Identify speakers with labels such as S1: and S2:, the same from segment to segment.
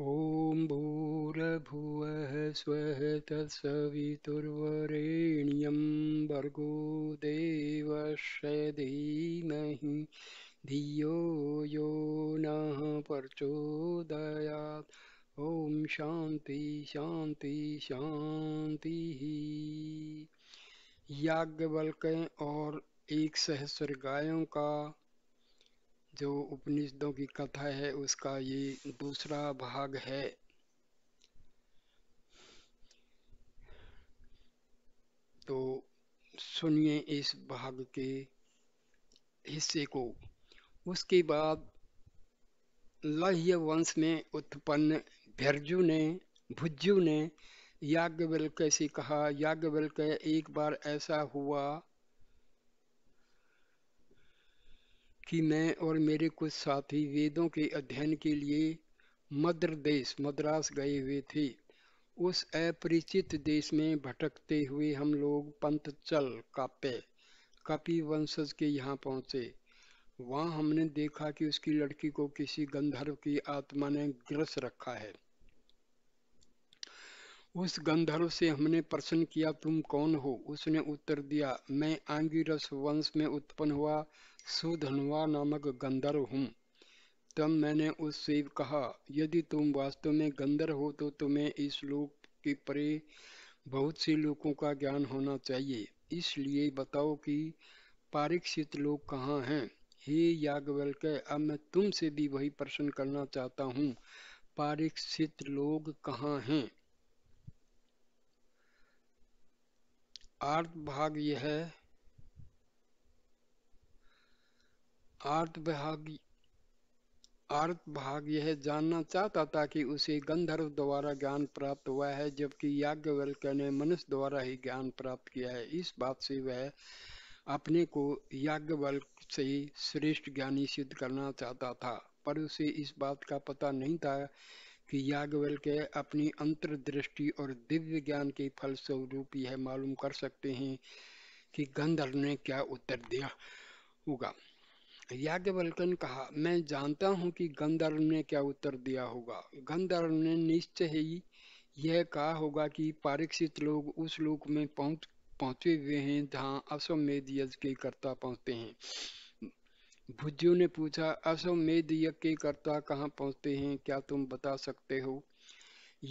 S1: ॐ भूर्भुवः स्वः तत्सवितुर्वरेण्यं भर्गो देवस्य धीमहि धियो यो नः प्रचोदयात् ॐ शान्ति शान्ति शान्तिः याज्ञवल्क्य और एक सहस्र गायों का जो उपनिषदों की कथा है उसका ये दूसरा भाग है तो सुनिए इस भाग के हिस्से को उसके बाद लह्य वंश में उत्पन्न भैरजू ने भुज्जू ने याज्ञवल्क्य से कहा याज्ञवल्क्य एक बार ऐसा हुआ कि मैं और मेरे कुछ साथी वेदों के अध्ययन के लिए मद्र देश मद्रास गए हुए थे उस अपरिचित देश में भटकते हुए हम लोग पंतचल काप्य कपि वंशज के यहाँ पहुँचे वहाँ हमने देखा कि उसकी लड़की को किसी गंधर्व की आत्मा ने ग्रस रखा है उस गंधर्व से हमने प्रश्न किया तुम कौन हो उसने उत्तर दिया मैं आंगिरस वंश में उत्पन्न हुआ सुधनवा नामक गंधर्व हूँ तब मैंने उससे कहा यदि तुम वास्तव में गंधर्व हो तो तुम्हें इस लोक के परे बहुत से लोगों का ज्ञान होना चाहिए इसलिए बताओ कि पारिक्षित लोग कहाँ हैं हे यागवल के अब मैं तुमसे भी वही प्रश्न करना चाहता हूँ पारिक्षित लोग कहाँ हैं आर्थ भाग यह है आर्त भाग आर्त भाग यह जानना चाहता था कि उसे गंधर्व द्वारा ज्ञान प्राप्त हुआ है जबकि याज्ञवल्क्य ने मनुष्य द्वारा ही ज्ञान प्राप्त किया है इस बात से वह अपने को याज्ञवल्क से ही श्रेष्ठ ज्ञानी सिद्ध करना चाहता था पर उसे इस बात का पता नहीं था कि याज्ञवल्क्य अपनी अंतर्दृष्टि और दिव्य ज्ञान के फलस्वरूप यह मालूम कर सकते हैं कि गंधर्व ने क्या उत्तर दिया होगा याज्ञवल्कन कहा मैं जानता हूं कि गंधर्व ने क्या उत्तर दिया होगा गंधर्व ने निश्चय ही यह कहा होगा कि पारीक्षित लोग उस लोक में पहुंच पहुंचे हुए हैं जहाँ अश्वमेध यज्ञ के कर्ता पहुंचते हैं भुज्जू ने पूछा अश्वमेध यज्ञ के कर्ता कहाँ पहुंचते हैं क्या तुम बता सकते हो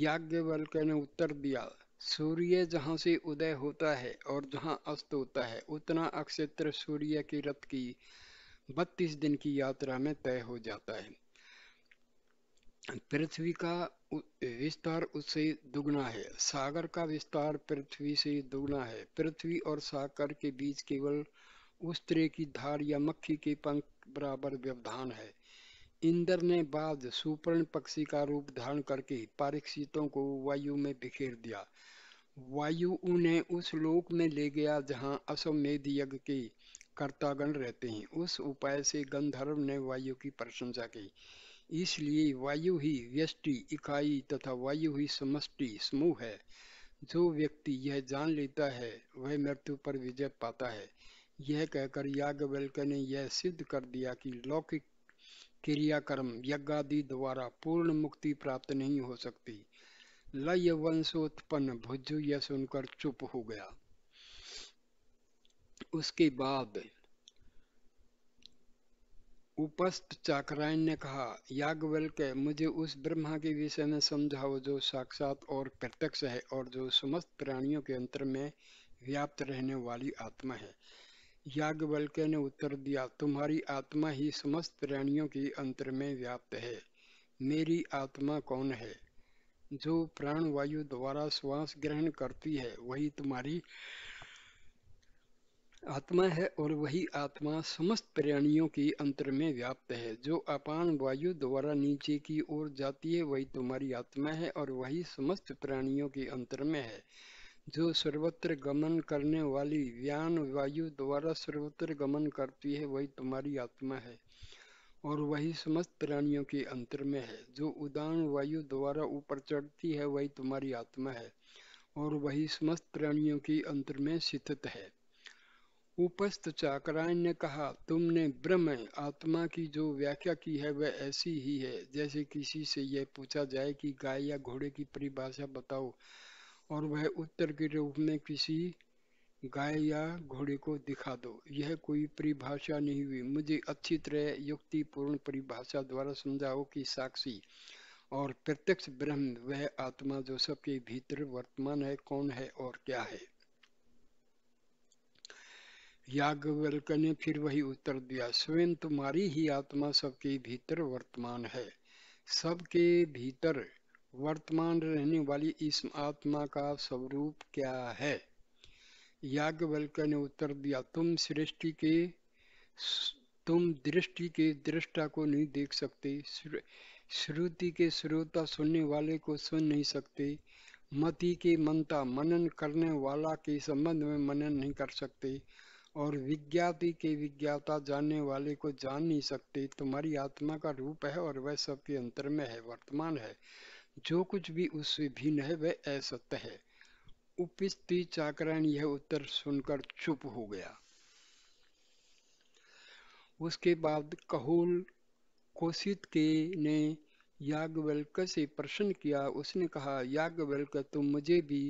S1: याज्ञवल्क ने उत्तर दिया सूर्य जहाँ से उदय होता है और जहाँ अस्त होता है उतना अक्षेत्र सूर्य की रथ की बत्तीस दिन की यात्रा में तय हो जाता है पृथ्वी का विस्तार उससे दुगना है सागर का विस्तार पृथ्वी से दुगना है पृथ्वी और सागर के बीच केवल उस तरह की धार या मक्खी के पंख बराबर व्यवधान है इंद्र ने बाद सुपर्ण पक्षी का रूप धारण करके पारिक्षितों को वायु में बिखेर दिया वायु उन्हें उस लोक में ले गया जहां अश्वमेध यज्ञ की कर्तागण रहते हैं उस उपाय से गंधर्व ने वायु की प्रशंसा की इसलिए वायु ही व्यष्टि इकाई तथा वायु ही समष्टि समूह है जो व्यक्ति यह जान लेता है वह मृत्यु पर विजय पाता है यह कहकर याज्ञवल्क ने यह सिद्ध कर दिया कि लौकिक क्रियाक्रम यज्ञादि द्वारा पूर्ण मुक्ति प्राप्त नहीं हो सकती लय वंशोत्पन्न भुजु यह सुनकर चुप हो गया उसके बाद उपस्थ चाकरायन ने कहा यागवल के मुझे उस ब्रह्मा के विषय में समझाओ जो साक्षात और प्रत्यक्ष है और जो समस्त प्राणियों के अंतर में व्याप्त रहने वाली आत्मा है याज्ञवल्क ने उत्तर दिया तुम्हारी आत्मा ही समस्त प्राणियों के अंतर में व्याप्त है मेरी आत्मा कौन है जो प्राण वायु द्वारा श्वास ग्रहण करती है वही तुम्हारी आत्मा है और वही आत्मा समस्त प्राणियों के अंतर में व्याप्त है जो अपान वायु द्वारा नीचे की ओर जाती है वही तुम्हारी आत्मा है और वही समस्त प्राणियों के अंतर में है जो सर्वत्र गमन करने वाली व्यान वायु द्वारा सर्वत्र गमन करती है वही तुम्हारी आत्मा है और वही समस्त प्राणियों के अंतर में है जो उदान वायु द्वारा ऊपर चढ़ती है वही तुम्हारी आत्मा है और वही समस्त प्राणियों के अंतर में स्थित है उपस्थ चाकरायन ने कहा तुमने ब्रह्म आत्मा की जो व्याख्या की है वह ऐसी ही है जैसे किसी से यह पूछा जाए कि गाय या घोड़े की परिभाषा बताओ और वह उत्तर के रूप में किसी गाय या घोड़े को दिखा दो यह कोई परिभाषा नहीं हुई मुझे अच्छी तरह युक्तिपूर्ण परिभाषा द्वारा समझाओ कि साक्षी और प्रत्यक्ष ब्रह्म वह आत्मा जो सबके भीतर वर्तमान है कौन है और क्या है याज्ञवल्क ने फिर वही उत्तर दिया स्वयं तुम्हारी ही आत्मा सबके भीतर वर्तमान है सबके भीतर वर्तमान रहने वाली इस आत्मा का स्वरूप क्या है याज्ञवल्क ने उत्तर दिया तुम सृष्टि के तुम दृष्टि के दृष्टा को नहीं देख सकते श्रुति के श्रोता सुनने वाले को सुन नहीं सकते मति के मनता मनन करने वाला के संबंध में मनन नहीं कर सकते और विज्ञाति के विज्ञाता जानने वाले को जान नहीं सकते तुम्हारी आत्मा का रूप है और वह सबके अंतर में है वर्तमान है जो कुछ भी उससे भिन्न है वह असत्य है उपिस्ती चाकरण यह उत्तर सुनकर चुप हो गया उसके बाद कहुल कोशित के ने याग्ञवल्क से प्रश्न किया उसने कहा याग्ञवल्क तुम मुझे भी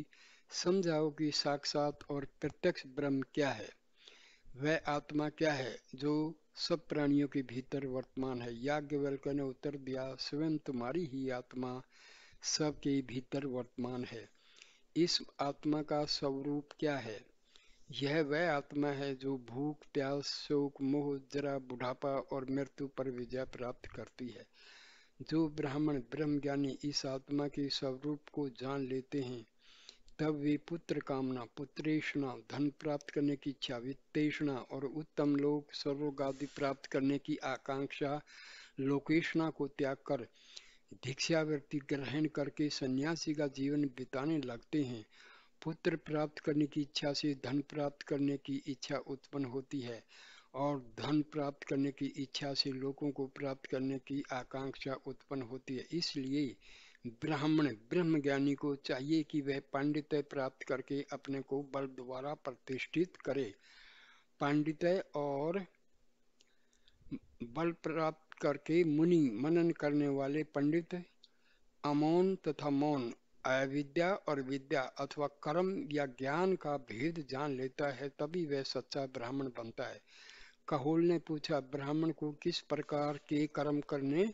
S1: समझाओ कि साक्षात और प्रत्यक्ष ब्रह्म क्या है वह आत्मा क्या है जो सब प्राणियों के भीतर वर्तमान है याज्ञवल्क ने उत्तर दिया स्वयं तुम्हारी ही आत्मा सबके भीतर वर्तमान है इस आत्मा का स्वरूप क्या है यह वह आत्मा है जो भूख प्यास शोक मोह जरा बुढ़ापा और मृत्यु पर विजय प्राप्त करती है जो ब्राह्मण ब्रह्म ज्ञानी इस आत्मा के स्वरूप को जान लेते हैं तब वे पुत्र कामना पुत्रेषणा धन प्राप्त करने की इच्छा वित्तेषणा और उत्तम लोक स्वर्गादि प्राप्त करने की आकांक्षा लोकेशना को त्याग कर दीक्षावृत्ति ग्रहण करके सन्यासी का जीवन बिताने लगते हैं पुत्र प्राप्त करने की इच्छा से धन प्राप्त करने की इच्छा उत्पन्न होती है और धन प्राप्त करने की इच्छा से लोगों को प्राप्त करने की आकांक्षा उत्पन्न होती है इसलिए ब्राह्मण ब्रह्म ज्ञानी को चाहिए कि वह पांडित्य प्राप्त करके अपने को बल द्वारा प्रतिष्ठित करे पांडित्य और बल प्राप्त करके मुनि मनन करने वाले पंडित अमौन तथा मौन अविद्या और विद्या अथवा कर्म या ज्ञान का भेद जान लेता है तभी वह सच्चा ब्राह्मण बनता है कहोल ने पूछा ब्राह्मण को किस प्रकार के कर्म करने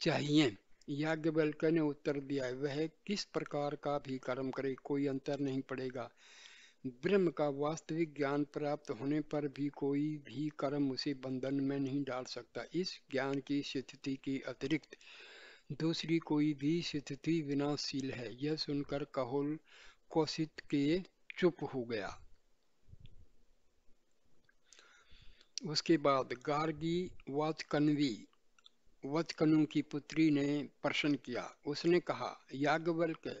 S1: चाहिए याज्ञवल्क्य ने उत्तर दिया वह किस प्रकार का भी कर्म करे कोई अंतर नहीं पड़ेगा ब्रह्म का वास्तविक ज्ञान प्राप्त होने पर भी कोई भी कर्म उसे बंधन में नहीं डाल सकता इस ज्ञान की स्थिति के अतिरिक्त दूसरी कोई भी स्थिति विनाशील है यह सुनकर कहोल कौशित के चुप हो गया उसके बाद गार्गी वाचकनवी वत्कनु की पुत्री ने प्रश्न किया उसने कहा के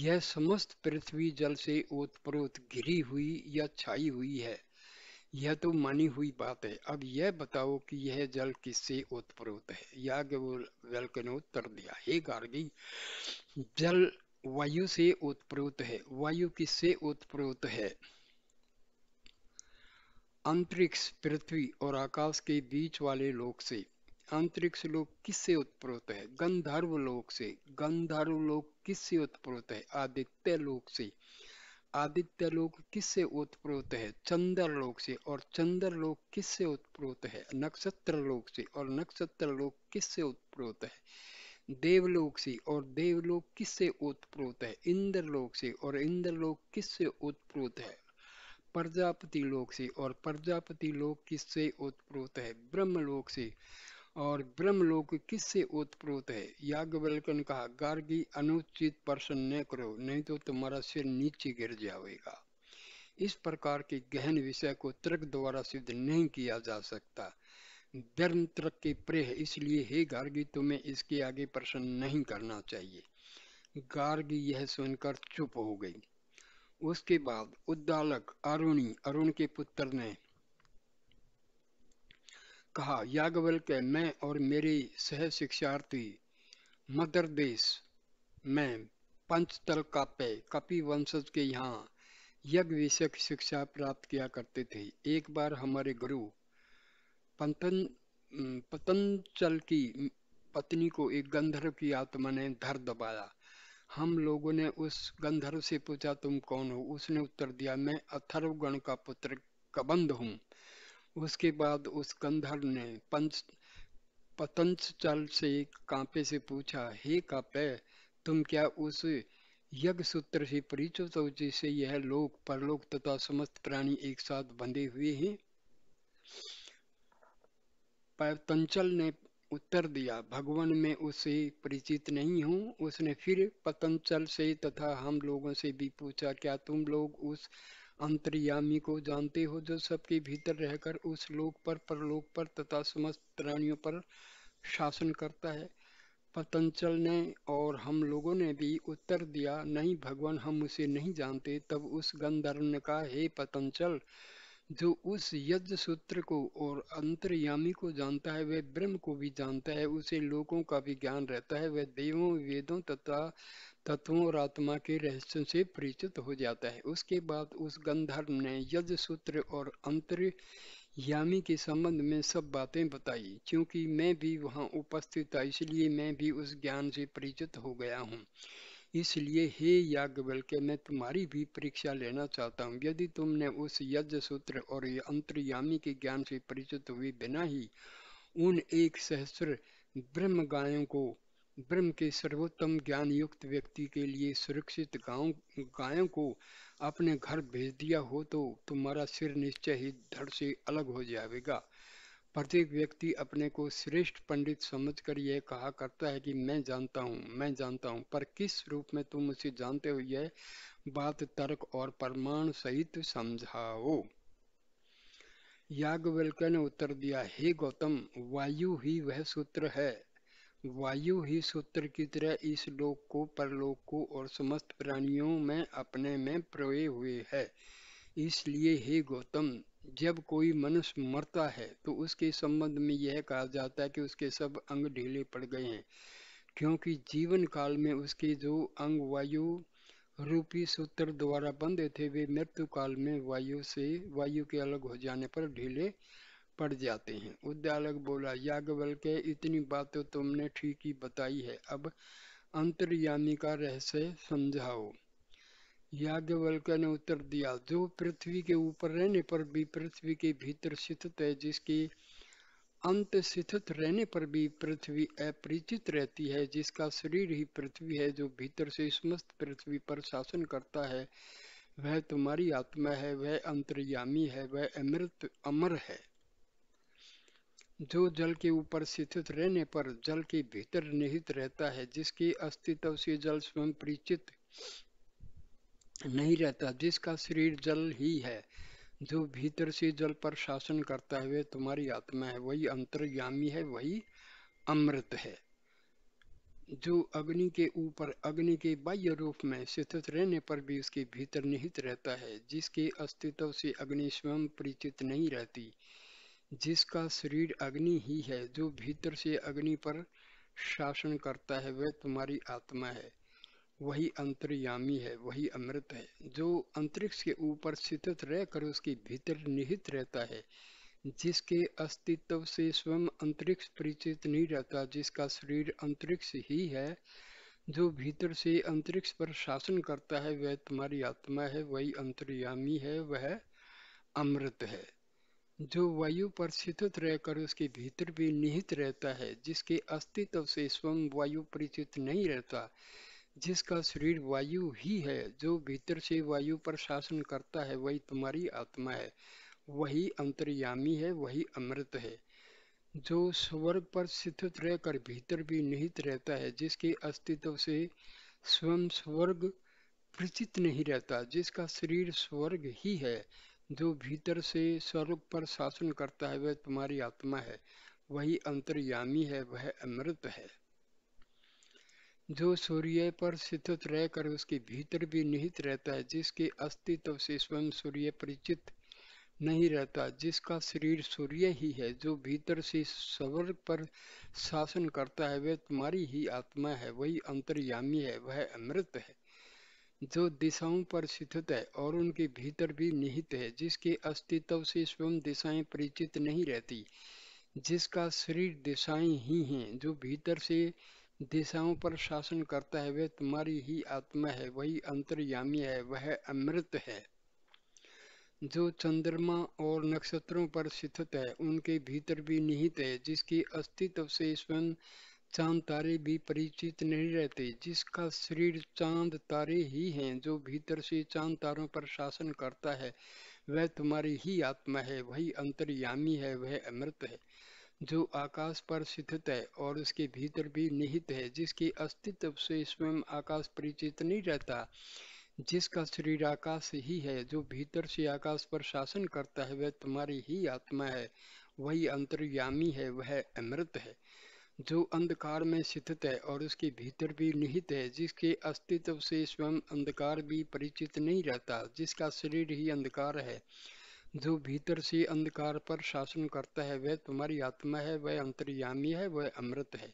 S1: यह समस्त पृथ्वी जल से ओतप्रोत घिरी हुई या छाई हुई है यह तो मानी हुई बात है अब यह बताओ कि यह जल किससे ओतप्रोत है याज्ञवल्क ने उत्तर दिया हे गार्गी जल वायु से ओतप्रोत है वायु किससे ओतप्रोत है अंतरिक्ष पृथ्वी और आकाश के बीच वाले लोक से अंतरिक्ष लोक किससे उत्प्रोत है गंधर्व लोक से गंधर्व लोक किससे उत्प्रोत है आदित्य लोक से आदित्य लोक किससे उत्प्रोत है चंद्र लोक से और चंद्र लोक किससे उत्प्रोत है नक्षत्र लोक से और नक्षत्र लोक किससे उत्प्रोत है देवलोक से और देवलोक किससे उत्प्रोत है इंद्रलोक से और इंद्रलोक किससे उत्प्रोत है प्रजापति लोक से और प्रजापति लोक किससे उत्प्रोत है ब्रह्मलोक से और ब्रह्मलोक किससे ओतप्रोत है याज्ञवल्कन कहा गार्गी अनुचित प्रश्न न करो नहीं तो तुम्हारा सिर नीचे गिर जाएगा इस प्रकार के गहन विषय को तर्क द्वारा सिद्ध नहीं किया जा सकता धर्म तर्क के प्रेह इसलिए हे गार्गी तुम्हें इसके आगे प्रश्न नहीं करना चाहिए गार्गी यह सुनकर चुप हो गई उसके बाद उद्दालक अरुणी अरुण के पुत्र ने कहा याज्ञवल के मैं और मेरी सह शिक्षार्थी मदर देश में पंचतल कापे कपि वंशज के यहाँ यज्ञ विषय शिक्षा प्राप्त किया करते थे एक बार हमारे गुरु पंतन पतंजल की पत्नी को एक गंधर्व की आत्मा ने धर दबाया हम लोगों ने उस गंधर्व से पूछा तुम कौन हो उसने उत्तर दिया मैं अथर्व गण का पुत्र कबंध हूँ उसके बाद उस गंधर्व ने पंच पतंच चल से कांपे से पूछा हे कापे तुम क्या उस यज्ञ सूत्र से परिचित हो जिसे यह लोक परलोक तथा समस्त प्राणी एक साथ बंधे हुए हैं पतंचल ने उत्तर दिया भगवान में उसे परिचित नहीं हूँ उसने फिर पतंचल से तथा हम लोगों से भी पूछा क्या तुम लोग उस अंतर्यामी को जानते हो जो सबके भीतर रहकर उस लोक पर परलोक पर तथा समस्त प्राणियों पर शासन करता है पतंचल ने और हम लोगों ने भी उत्तर दिया नहीं भगवान हम उसे नहीं जानते तब उस गंधर्व ने कहा हे पतंचल जो उस यज्ञ सूत्र को और अंतर्यामी को जानता है वह ब्रह्म को भी जानता है उसे लोगों का भी ज्ञान रहता है वह देवों वेदों तथा तत्वों और आत्मा के रहस्यों से परिचित हो जाता है उसके बाद उस गंधर्व ने यज्ञ सूत्र और अंतर्यामी के संबंध में सब बातें बताई क्योंकि मैं भी वहां उपस्थित था इसलिए मैं भी उस ज्ञान से परिचित हो गया हूँ इसलिए हे याग बल्कि मैं तुम्हारी भी परीक्षा लेना चाहता हूँ यदि तुमने उस यज्ञ सूत्र और अंतर्यामी के ज्ञान से परिचित हुए बिना ही उन एक सहस्र ब्रह्म गायों को ब्रह्म के सर्वोत्तम ज्ञान युक्त व्यक्ति के लिए सुरक्षित गांव गायों को अपने घर भेज दिया हो तो तुम्हारा सिर निश्चय ही धड़ से अलग हो जाएगा प्रत्येक व्यक्ति अपने को श्रेष्ठ पंडित समझकर यह कहा करता है कि मैं जानता हूँ मैं जानता हूँ पर किस रूप में तुम उसे जानते हो यह बात तर्क और प्रमाण सहित समझाओ याज्ञवल्क्य ने उत्तर दिया हे गौतम वायु ही वह सूत्र है वायु ही सूत्र की तरह इस लोक को परलोक को और समस्त प्राणियों में अपने में प्रवे हुए है इसलिए हे गौतम जब कोई मनुष्य मरता है तो उसके संबंध में यह कहा जाता है कि उसके सब अंग ढीले पड़ गए हैं क्योंकि जीवन काल में उसके जो अंग वायु रूपी सूत्र द्वारा बंधे थे वे मृत्यु काल में वायु से वायु के अलग हो जाने पर ढीले पड़ जाते हैं उद्यालक बोला याज्ञवल के इतनी बात तो तुमने ठीक ही बताई है अब अंतर्यामी का रहस्य समझाओ याज्ञवल्क्य ने उत्तर दिया जो पृथ्वी के ऊपर रहने पर भी पृथ्वी के भीतर स्थित है जिसकी अंत स्थित रहने पर भी पृथ्वी अपरिचित रहती है जिसका शरीर ही पृथ्वी है जो भीतर से समस्त पृथ्वी पर शासन करता है वह तुम्हारी आत्मा है वह अंतर्यामी है वह अमृत अमर है जो जल के ऊपर स्थित रहने पर जल के भीतर निहित रहता है जिसके अस्तित्व से जल स्वयं परिचित नहीं रहता जिसका शरीर जल ही है जो भीतर से जल पर शासन करता है वह तुम्हारी आत्मा है वही अंतर्यामी है वही अमृत है जो अग्नि के ऊपर अग्नि के बाह्य रूप में स्थित रहने पर भी उसके भीतर निहित रहता है जिसके अस्तित्व से अग्नि स्वयं परिचित नहीं रहती जिसका शरीर अग्नि ही है जो भीतर से अग्नि पर शासन करता है वह तुम्हारी आत्मा है वही अंतर्यामी है वही अमृत है जो अंतरिक्ष के ऊपर स्थित रहकर उसके भीतर निहित रहता है जिसके अस्तित्व से स्वयं अंतरिक्ष परिचित नहीं रहता जिसका शरीर अंतरिक्ष ही है जो भीतर से अंतरिक्ष पर शासन करता है वह तुम्हारी आत्मा है वही अंतर्यामी है वह अमृत है जो वायु पर स्थित रहकर उसके भीतर भी निहित रहता है जिसके अस्तित्व से स्वयं वायु परिचित नहीं रहता जिसका शरीर वायु ही है जो भीतर से वायु पर शासन करता है वही तुम्हारी आत्मा है वही अंतर्यामी है वही अमृत है जो स्वर्ग पर स्थित रहकर भीतर भी निहित रहता है जिसके अस्तित्व से स्वयं स्वर्ग परिचित नहीं रहता जिसका शरीर स्वर्ग ही है जो भीतर से स्वरूप पर शासन करता है वह तुम्हारी आत्मा है वही अंतर्यामी है वह अमृत है जो सूर्य पर स्थित रहकर उसके भीतर भी निहित रहता है जिसके अस्तित्व से स्वयं सूर्य परिचित नहीं रहता जिसका शरीर सूर्य ही है जो भीतर से स्वर पर शासन करता है वह तुम्हारी ही आत्मा है वही अंतर्यामी है वह अमृत है जो दिशाओं पर स्थित है और उनके भीतर भी निहित है जिसके अस्तित्व से स्वयं दिशाएं परिचित नहीं रहती जिसका शरीर दिशाएं ही हैं जो भीतर से दिशाओं पर शासन करता है वह तुम्हारी ही आत्मा है वही अंतर्यामी है वह अमृत है जो चंद्रमा और नक्षत्रों पर स्थित है उनके भीतर भी निहित है जिसके अस्तित्व से स्वयं चांद तारे भी परिचित नहीं रहते जिसका शरीर चांद तारे ही हैं जो भीतर से चांद तारों पर शासन करता है वह तुम्हारी ही आत्मा है वही अंतर्यामी है वह अमृत है जो आकाश पर स्थित है और उसके भीतर भी निहित है जिसके अस्तित्व से स्वयं आकाश परिचित नहीं रहता जिसका शरीर आकाश ही है जो भीतर से आकाश पर शासन करता है वह तुम्हारी ही आत्मा है वही अंतर्यामी है वह अमृत है जो अंधकार में स्थित है और उसके भीतर भी निहित है जिसके अस्तित्व से स्वयं अंधकार भी परिचित नहीं रहता जिसका शरीर ही अंधकार है जो भीतर से अंधकार पर शासन करता है वह तुम्हारी आत्मा है वह अंतर्यामी है वह अमृत है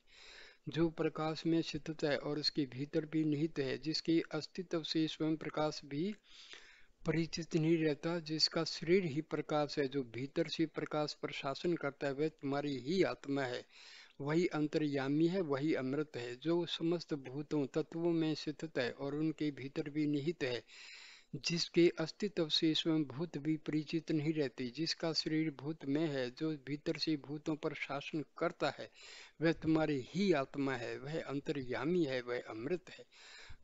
S1: जो प्रकाश में स्थित है और उसके भीतर भी निहित है जिसके अस्तित्व से स्वयं प्रकाश भी परिचित नहीं रहता जिसका शरीर ही प्रकाश है जो भीतर से प्रकाश पर शासन करता है वह तुम्हारी ही आत्मा है वही अंतर्यामी है वही अमृत है जो समस्त भूतों तत्वों में स्थित है और उनके भीतर भी निहित है जिसके अस्तित्व से स्वयं भूत भी परिचित नहीं रहती जिसका शरीर भूत में है जो भीतर से भूतों पर शासन करता है वह तुम्हारी ही आत्मा है वह अंतर्यामी है वह अमृत है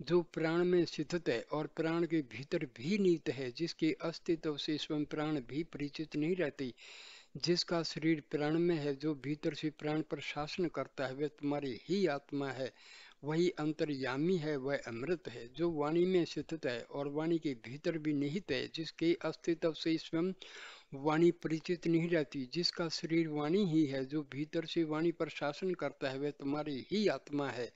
S1: जो प्राण में स्थित है और प्राण के भीतर भी नीत है जिसके अस्तित्व से स्वयं प्राण भी परिचित नहीं रहती जिसका शरीर प्राण में है जो भीतर से प्राण पर शासन करता है वह तुम्हारी ही आत्मा है वही अंतर्यामी है वह अमृत है जो वाणी में स्थित है और वाणी के भीतर भी निहित है जिसके अस्तित्व से स्वयं वाणी परिचित नहीं रहती जिसका शरीर वाणी ही है जो भीतर से वाणी पर शासन करता है वह तुम्हारी ही आत्मा है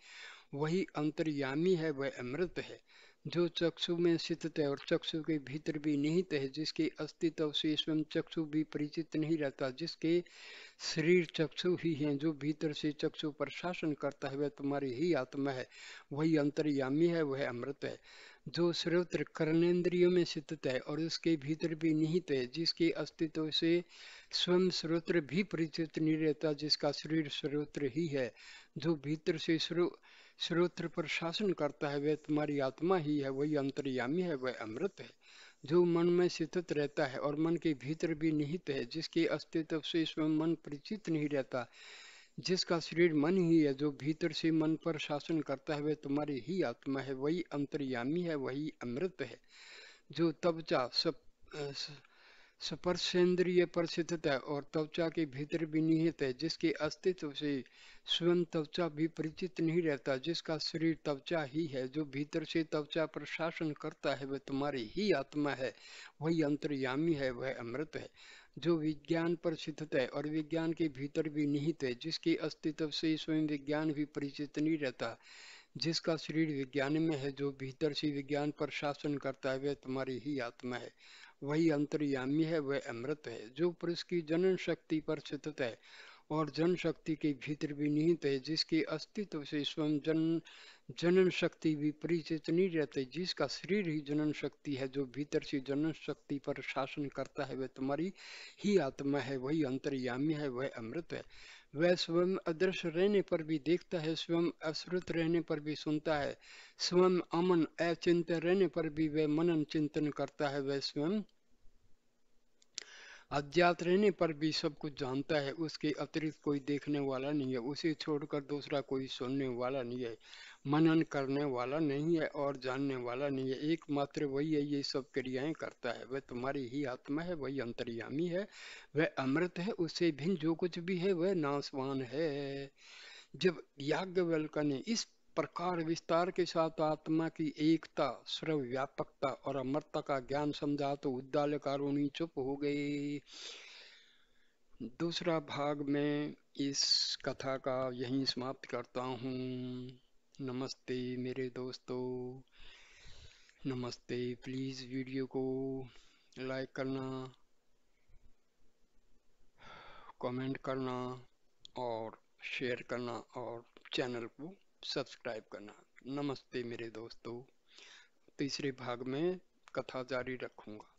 S1: वही अंतर्यामी है वह अमृत है जो चक्षु में स्थित है और चक्षु के भीतर भी निहित है जिसके अस्तित्व से स्वयं चक्षु भी परिचित नहीं रहता जिसके शरीर चक्षु ही हैं जो भीतर से चक्षु पर शासन करता है वह तुम्हारी ही आत्मा है वही अंतर्यामी है वह अमृत है जो सर्वत्र कर्णेन्द्रियों में स्थित है और उसके भीतर भी निहित है जिसके अस्तित्व से स्वयं सर्वत्र भी परिचित नहीं रहता जिसका शरीर सर्वत्र ही है जो भीतर से श्रो स्रोत्र पर शासन करता है वह तुम्हारी आत्मा ही है वही अंतर्यामी है वह अमृत है जो मन में स्थित रहता है और मन के भीतर भी निहित है जिसके अस्तित्व से इसमें मन परिचित नहीं रहता जिसका शरीर मन ही है जो भीतर से मन पर शासन करता है वह तुम्हारी ही आत्मा है वही अंतर्यामी है वही अमृत है जो तब चा सब स्पर्शेंद्रिय पर स्थित है और त्वचा के भीतर भी निहित है जिसके अस्तित्व से स्वयं त्वचा भी परिचित नहीं रहता जिसका शरीर त्वचा ही है जो भीतर से त्वचा पर शासन करता है वह तुम्हारी ही आत्मा है वही अंतर्यामी है वह अमृत है जो विज्ञान पर स्थित है और विज्ञान के भीतर भी निहित है जिसके अस्तित्व से स्वयं विज्ञान भी परिचित नहीं रहता जिसका शरीर विज्ञान में है जो भीतर से विज्ञान पर शासन करता है वह तुम्हारी ही आत्मा है वही अंतर्यामी है वह अमृत है जो पुरुष की जनन शक्ति पर स्थित है और जन शक्ति के भीतर भी निहित है जिसके अस्तित्व से स्वयं जन जनन शक्ति विपरीत इतनी रहते जिसका शरीर ही जनन शक्ति है जो भीतर से जनन शक्ति पर शासन करता है वह तुम्हारी ही आत्मा है वही अंतर्यामी है वह अमृत है वह स्वयं अदृश्य रहने पर भी देखता है स्वयं अश्रुत रहने पर भी सुनता है स्वयं अमन अचिंत रहने पर भी वह मनन चिंतन करता है वह स्वयं अज्ञात रहने पर भी सब कुछ जानता है उसके अतिरिक्त कोई देखने वाला नहीं है उसे छोड़कर दूसरा कोई सुनने वाला नहीं है मनन करने वाला नहीं है और जानने वाला नहीं है एकमात्र वही है ये सब क्रियाएं करता है वह तुम्हारी ही आत्मा है वही अंतर्यामी है वह अमृत है उससे भिन्न जो कुछ भी है वह नाशवान है जब याज्ञवल्का ने इस प्रकार विस्तार के साथ आत्मा की एकता सर्व व्यापकता और अमरता का ज्ञान समझा तो उद्दाल कारुणी चुप हो गए दूसरा भाग में इस कथा का यहीं समाप्त करता हूँ नमस्ते मेरे दोस्तों नमस्ते प्लीज़ वीडियो को लाइक करना कमेंट करना और शेयर करना और चैनल को सब्सक्राइब करना नमस्ते मेरे दोस्तों तीसरे भाग में कथा जारी रखूंगा